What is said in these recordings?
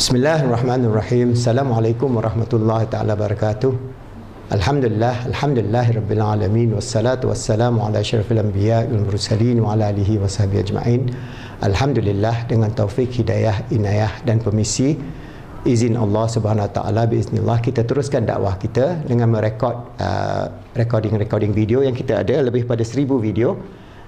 Bismillahirrahmanirrahim. Assalamualaikum warahmatullahi taala wabarakatuh. Alhamdulillah, alhamdulillah rabbil alamin wassalatu wassalamu ala asyrafil anbiya wal mursalin wa ala alihi washabi ajmain. Alhamdulillah dengan taufik hidayah inayah dan permisi izin Allah Subhanahu wa taala Bismillah. kita teruskan dakwah kita dengan merekod uh, recording-recording uh, video yang kita ada lebih pada seribu video.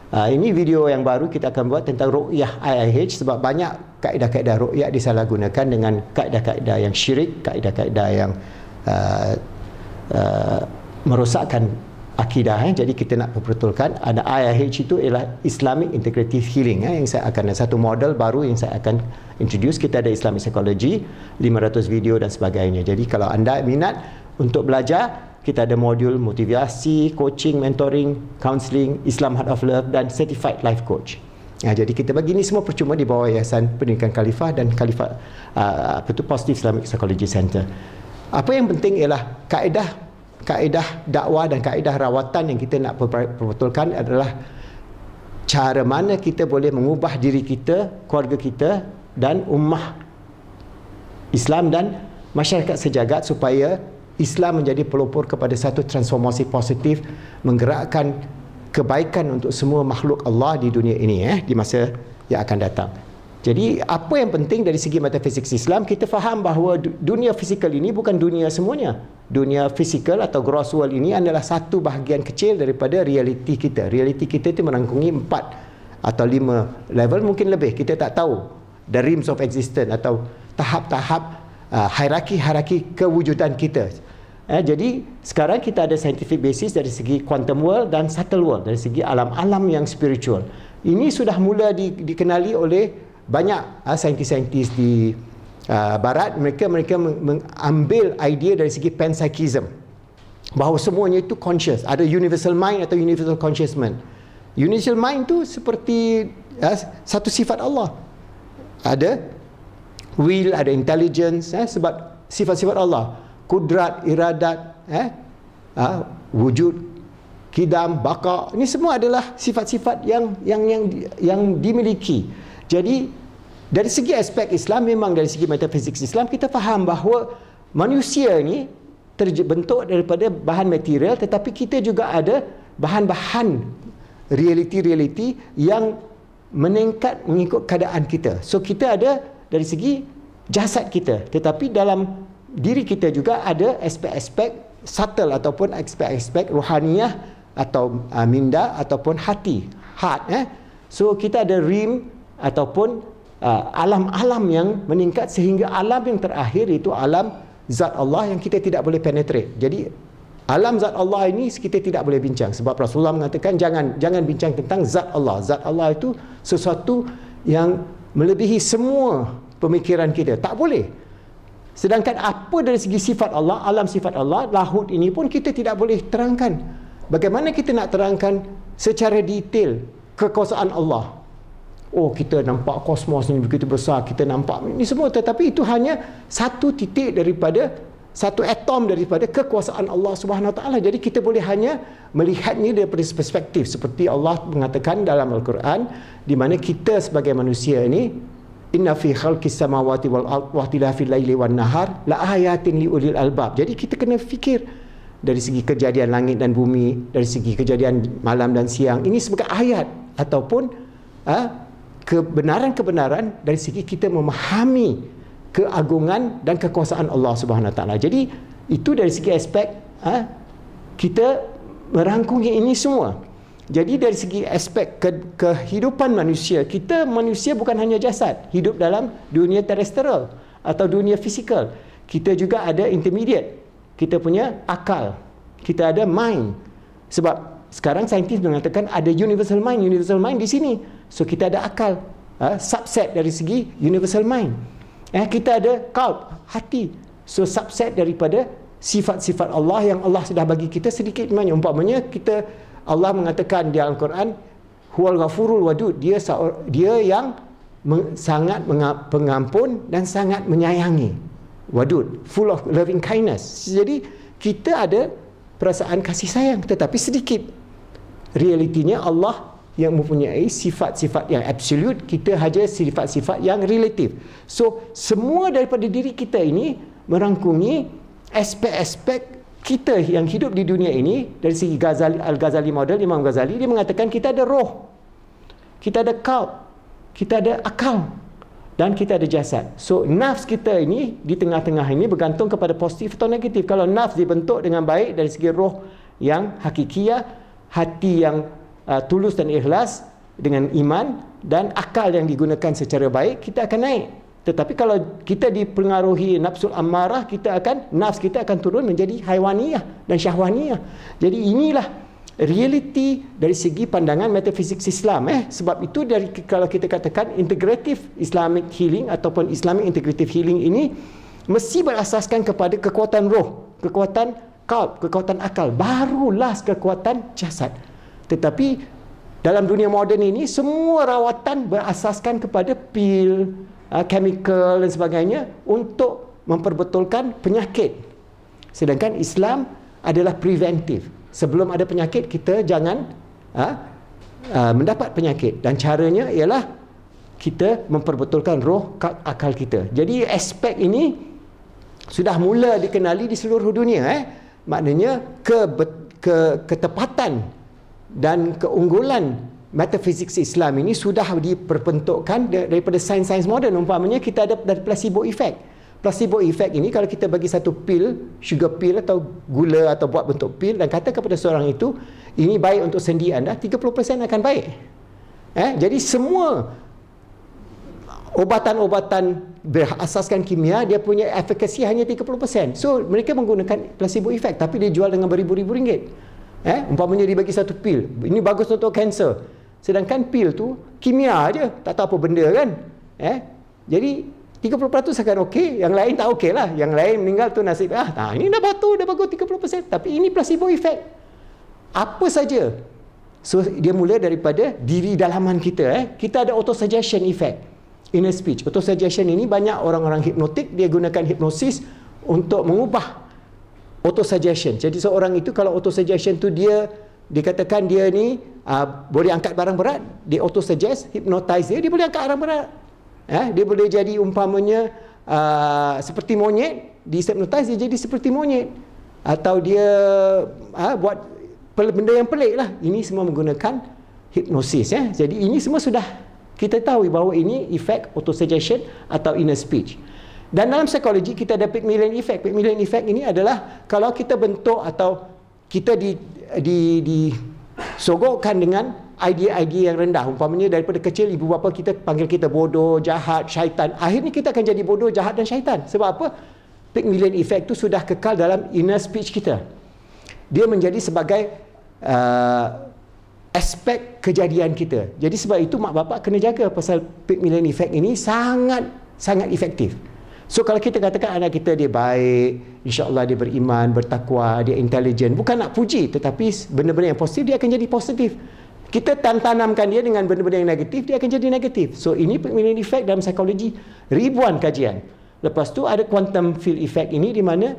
Uh, ini video yang baru kita akan buat tentang ru'yah IIH sebab banyak kaedah-kaedah rukyat disalahgunakan dengan kaedah-kaedah yang syirik, kaedah-kaedah yang uh, uh, merosakkan akidah. Eh. Jadi kita nak perbetulkan ada IIH itu ialah Islamic Integrative Healing eh, yang saya akan ada satu model baru yang saya akan introduce kita ada Islamic Psychology 500 video dan sebagainya. Jadi kalau anda minat untuk belajar kita ada modul motivasi, coaching, mentoring, counselling, Islam Heart of Love dan Certified Life Coach. Ya, jadi kita bagi ini semua percuma di bawah Yayasan Pendidikan Khalifah dan Khalifah uh, apa itu Positive Islamic Psychology Center. Apa yang penting ialah kaedah kaedah dakwah dan kaedah rawatan yang kita nak perbetulkan adalah cara mana kita boleh mengubah diri kita, keluarga kita dan ummah Islam dan masyarakat sejagat supaya Islam menjadi pelopor kepada satu transformasi positif menggerakkan kebaikan untuk semua makhluk Allah di dunia ini eh di masa yang akan datang. Jadi apa yang penting dari segi metafisik Islam kita faham bahawa dunia fizikal ini bukan dunia semuanya. Dunia fizikal atau gross world ini adalah satu bahagian kecil daripada realiti kita. Realiti kita itu merangkumi empat atau lima level mungkin lebih kita tak tahu the realms of existence atau tahap-tahap uh, hierarki-hierarki kewujudan kita. Eh, jadi sekarang kita ada scientific basis dari segi quantum world dan subtle world dari segi alam-alam yang spiritual. Ini sudah mula di, dikenali oleh banyak uh, eh, saintis-saintis di uh, barat. Mereka mereka mengambil idea dari segi panpsychism bahawa semuanya itu conscious, ada universal mind atau universal consciousness. Universal mind tu seperti uh, satu sifat Allah. Ada will, ada intelligence eh, sebab sifat-sifat Allah kudrat, iradat, eh, uh, wujud, kidam, baka. Ini semua adalah sifat-sifat yang, yang yang yang dimiliki. Jadi dari segi aspek Islam memang dari segi metafizik Islam kita faham bahawa manusia ini terbentuk daripada bahan material tetapi kita juga ada bahan-bahan realiti-realiti yang meningkat mengikut keadaan kita. So kita ada dari segi jasad kita tetapi dalam diri kita juga ada aspek-aspek subtle ataupun aspek-aspek rohaniah atau uh, minda ataupun hati heart eh so kita ada rim ataupun ah, alam-alam uh, yang meningkat sehingga alam yang terakhir itu alam zat Allah yang kita tidak boleh penetrate jadi alam zat Allah ini kita tidak boleh bincang sebab Rasulullah mengatakan jangan jangan bincang tentang zat Allah zat Allah itu sesuatu yang melebihi semua pemikiran kita tak boleh Sedangkan apa dari segi sifat Allah, alam sifat Allah, lahut ini pun kita tidak boleh terangkan. Bagaimana kita nak terangkan secara detail kekuasaan Allah? Oh, kita nampak kosmos ini begitu besar, kita nampak ini semua. Tetapi itu hanya satu titik daripada, satu atom daripada kekuasaan Allah SWT. Jadi kita boleh hanya melihatnya daripada perspektif. Seperti Allah mengatakan dalam Al-Quran, di mana kita sebagai manusia ini, Inna fi khalqi samawati wal ard wa ikhtilafil laili wan nahar la ayatin li ulil albab. Jadi kita kena fikir dari segi kejadian langit dan bumi, dari segi kejadian malam dan siang. Ini sebagai ayat ataupun ha, kebenaran-kebenaran dari segi kita memahami keagungan dan kekuasaan Allah Subhanahu Wa taala. Jadi itu dari segi aspek ha, kita merangkumi ini semua. Jadi dari segi aspek ke kehidupan manusia, kita manusia bukan hanya jasad, hidup dalam dunia terestrial atau dunia fizikal. Kita juga ada intermediate. Kita punya akal. Kita ada mind. Sebab sekarang saintis mengatakan ada universal mind, universal mind di sini. So kita ada akal, uh, subset dari segi universal mind. Eh kita ada kalb, hati. So subset daripada sifat-sifat Allah yang Allah sudah bagi kita sedikit banyak. Umpamanya kita Allah mengatakan di Al Quran huwal ghafurul wadud dia dia yang sangat pengampun dan sangat menyayangi wadud full of loving kindness jadi kita ada perasaan kasih sayang tetapi sedikit realitinya Allah yang mempunyai sifat-sifat yang absolute kita hanya sifat-sifat yang relatif so semua daripada diri kita ini merangkumi aspek-aspek kita yang hidup di dunia ini dari segi Ghazali, Al-Ghazali model Imam Ghazali dia mengatakan kita ada roh kita ada kalb kita ada akal dan kita ada jasad so nafs kita ini di tengah-tengah ini bergantung kepada positif atau negatif kalau nafs dibentuk dengan baik dari segi roh yang hakikiah hati yang uh, tulus dan ikhlas dengan iman dan akal yang digunakan secara baik kita akan naik tetapi kalau kita dipengaruhi nafsul amarah, kita akan nafs kita akan turun menjadi haiwaniyah dan syahwaniyah. Jadi inilah realiti dari segi pandangan metafizik Islam eh sebab itu dari kalau kita katakan integrative islamic healing ataupun islamic integrative healing ini mesti berasaskan kepada kekuatan roh, kekuatan kalb, kekuatan akal barulah kekuatan jasad. Tetapi dalam dunia moden ini semua rawatan berasaskan kepada pil, Uh, chemical dan sebagainya untuk memperbetulkan penyakit. Sedangkan Islam adalah preventif. Sebelum ada penyakit kita jangan uh, uh, mendapat penyakit dan caranya ialah kita memperbetulkan roh akal kita. Jadi aspek ini sudah mula dikenali di seluruh dunia eh. Maknanya ke, ke ketepatan dan keunggulan Metafizik Islam ini sudah diperbentukkan daripada sains-sains moden umpamanya kita ada dari placebo effect placebo effect ini kalau kita bagi satu pil sugar pill atau gula atau buat bentuk pil dan kata kepada seorang itu ini baik untuk sendi anda 30% akan baik eh? jadi semua obatan-obatan berasaskan kimia dia punya efekasi hanya 30% so mereka menggunakan placebo effect tapi dia jual dengan beribu-ribu ringgit Eh, umpamanya dia bagi satu pil. Ini bagus untuk kanser. Sedangkan pil tu kimia aja tak tahu apa benda kan. Eh. Jadi 30% akan okey, yang lain tak okey lah. Yang lain meninggal tu nasib ah. Nah, ini dah batu dah bagus 30%, tapi ini placebo effect. Apa saja. So dia mula daripada diri dalaman kita eh. Kita ada auto suggestion effect in a speech. Auto suggestion ini banyak orang-orang hipnotik dia gunakan hipnosis untuk mengubah auto suggestion. Jadi seorang itu kalau auto suggestion tu dia dikatakan dia ni uh, boleh angkat barang berat, dia auto suggest hypnotize dia, dia boleh angkat barang berat. Eh, dia boleh jadi umpamanya uh, seperti monyet, di hypnotize dia jadi seperti monyet. Atau dia uh, buat benda yang pelik lah. Ini semua menggunakan hipnosis. Eh. Jadi ini semua sudah kita tahu bahawa ini efek auto suggestion atau inner speech. Dan dalam psikologi kita ada pygmalion effect. Pygmalion effect ini adalah kalau kita bentuk atau kita di di disogokkan dengan idea-idea yang rendah umpamanya daripada kecil ibu bapa kita panggil kita bodoh, jahat, syaitan. Akhirnya kita akan jadi bodoh, jahat dan syaitan. Sebab apa? Pygmalion effect tu sudah kekal dalam inner speech kita. Dia menjadi sebagai uh, aspek kejadian kita. Jadi sebab itu mak bapa kena jaga pasal Pygmalion effect ini sangat sangat efektif. So kalau kita katakan anak kita dia baik, Insyaallah dia beriman, bertakwa, dia intelligent, bukan nak puji tetapi benda-benda yang positif dia akan jadi positif. Kita tanamkan dia dengan benda-benda yang negatif, dia akan jadi negatif. So ini pemilihan efek dalam psikologi ribuan kajian. Lepas tu ada quantum field effect ini di mana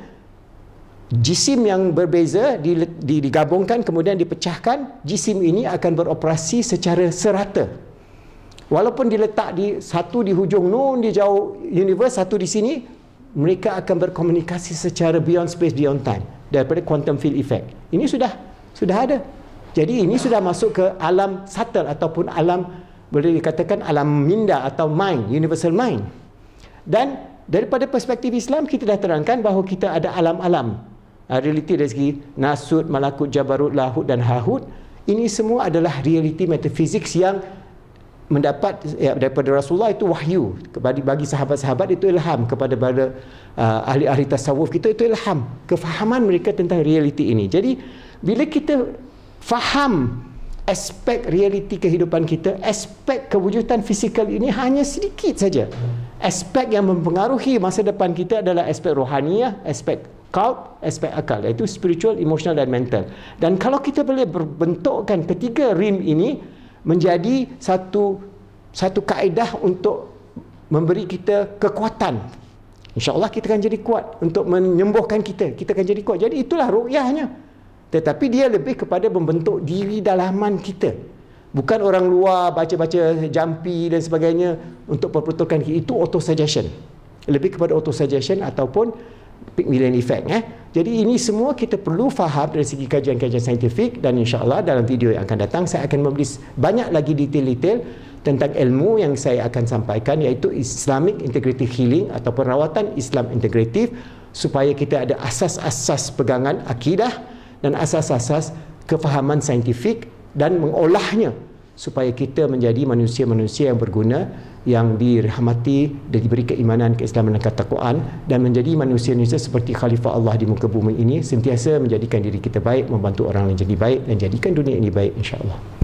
jisim yang berbeza digabungkan kemudian dipecahkan, jisim ini akan beroperasi secara serata walaupun diletak di satu di hujung nun di jauh universe satu di sini mereka akan berkomunikasi secara beyond space beyond time daripada quantum field effect ini sudah sudah ada jadi ini sudah masuk ke alam subtle ataupun alam boleh dikatakan alam minda atau mind universal mind dan daripada perspektif Islam kita dah terangkan bahawa kita ada alam-alam ah, realiti dari segi nasud malakut jabarut lahud dan hahud ini semua adalah realiti metafizik yang mendapat ya, daripada Rasulullah itu wahyu kepada bagi sahabat-sahabat itu ilham kepada pada uh, ahli-ahli tasawuf kita itu ilham kefahaman mereka tentang realiti ini jadi bila kita faham aspek realiti kehidupan kita aspek kewujudan fizikal ini hanya sedikit saja aspek yang mempengaruhi masa depan kita adalah aspek rohaniah aspek kaum aspek akal iaitu spiritual emotional dan mental dan kalau kita boleh berbentukkan ketiga rim ini menjadi satu satu kaedah untuk memberi kita kekuatan. InsyaAllah kita akan jadi kuat untuk menyembuhkan kita. Kita akan jadi kuat. Jadi itulah ru'yahnya. Tetapi dia lebih kepada membentuk diri dalaman kita. Bukan orang luar baca-baca jampi dan sebagainya untuk perputulkan kita. Itu auto-suggestion. Lebih kepada auto-suggestion ataupun Pygmalion effect eh. Jadi ini semua kita perlu faham dari segi kajian-kajian saintifik dan insyaAllah dalam video yang akan datang saya akan memberi banyak lagi detail-detail tentang ilmu yang saya akan sampaikan iaitu Islamic Integrative Healing atau perawatan Islam Integratif supaya kita ada asas-asas pegangan akidah dan asas-asas kefahaman saintifik dan mengolahnya supaya kita menjadi manusia-manusia yang berguna yang dirahmati dan diberi keimanan keislaman dan ketakwaan dan menjadi manusia-manusia seperti khalifah Allah di muka bumi ini sentiasa menjadikan diri kita baik membantu orang lain jadi baik dan jadikan dunia ini baik insya Allah.